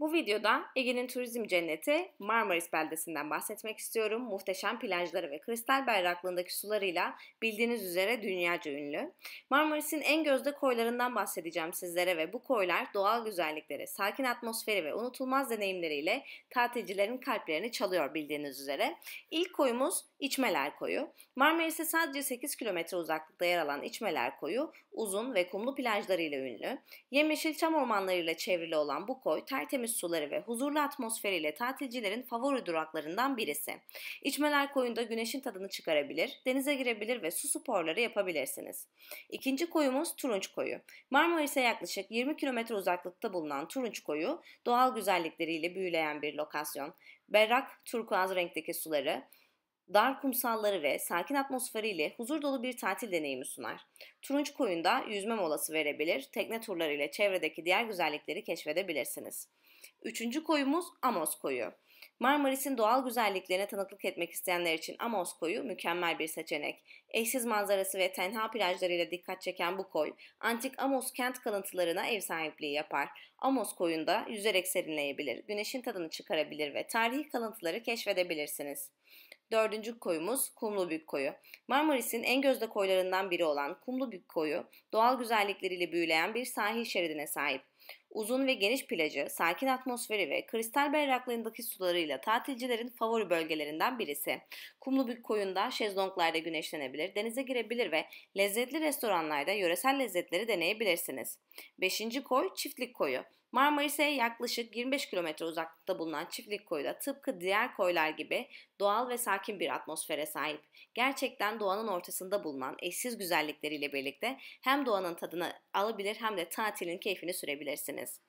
Bu videoda Ege'nin turizm cenneti Marmaris beldesinden bahsetmek istiyorum. Muhteşem plajları ve kristal bayraklığındaki sularıyla bildiğiniz üzere dünyaca ünlü. Marmaris'in en gözde koylarından bahsedeceğim sizlere ve bu koylar doğal güzellikleri, sakin atmosferi ve unutulmaz deneyimleriyle tatilcilerin kalplerini çalıyor bildiğiniz üzere. İlk koyumuz İçmeler Koyu. Marmaris'e sadece 8 kilometre uzaklıkta yer alan İçmeler Koyu uzun ve kumlu plajlarıyla ünlü. Yemyeşil çam ormanlarıyla çevrili olan bu koy tertemiz deniz suları ve huzurlu atmosferiyle tatilcilerin favori duraklarından birisi. İçmeler koyunda güneşin tadını çıkarabilir, denize girebilir ve su sporları yapabilirsiniz. İkinci koyumuz Turunç Koyu. Marmaris'e yaklaşık 20 kilometre uzaklıkta bulunan Turunç Koyu, doğal güzellikleriyle büyüleyen bir lokasyon. Berrak turkuaz renkteki suları, dar kumsalları ve sakin atmosferiyle huzur dolu bir tatil deneyimi sunar. Turunç Koyun'da yüzme molası verebilir, tekne turları ile çevredeki diğer güzellikleri keşfedebilirsiniz. Üçüncü koyumuz Amos Koyu. Marmaris'in doğal güzelliklerine tanıklık etmek isteyenler için Amos Koyu mükemmel bir seçenek. Eşsiz manzarası ve tenha plajlarıyla dikkat çeken bu koy, antik Amos kent kalıntılarına ev sahipliği yapar. Amos Koyu'nda yüzerek serinleyebilir, güneşin tadını çıkarabilir ve tarihi kalıntıları keşfedebilirsiniz. Dördüncü koyumuz Kumlubük Koyu. Marmaris'in en gözde koylarından biri olan Kumlubük Koyu, doğal güzellikleriyle büyüleyen bir sahil şeridine sahip. Uzun ve geniş plajı, sakin atmosferi ve kristal berraklığındaki sularıyla tatilcilerin favori bölgelerinden birisi. Kumlu bir koyunda şezlonglarda güneşlenebilir, denize girebilir ve lezzetli restoranlarda yöresel lezzetleri deneyebilirsiniz. 5. koy Çiftlik Koyu. Marmaris'e yaklaşık 25 kilometre uzaklıkta bulunan Çiftlik Koyu da tıpkı diğer koylar gibi doğal ve sakin bir atmosfere sahip. Gerçekten doğanın ortasında bulunan eşsiz güzellikleriyle birlikte hem doğanın tadını alabilir hem de tatilin keyfini sürebilirsiniz. business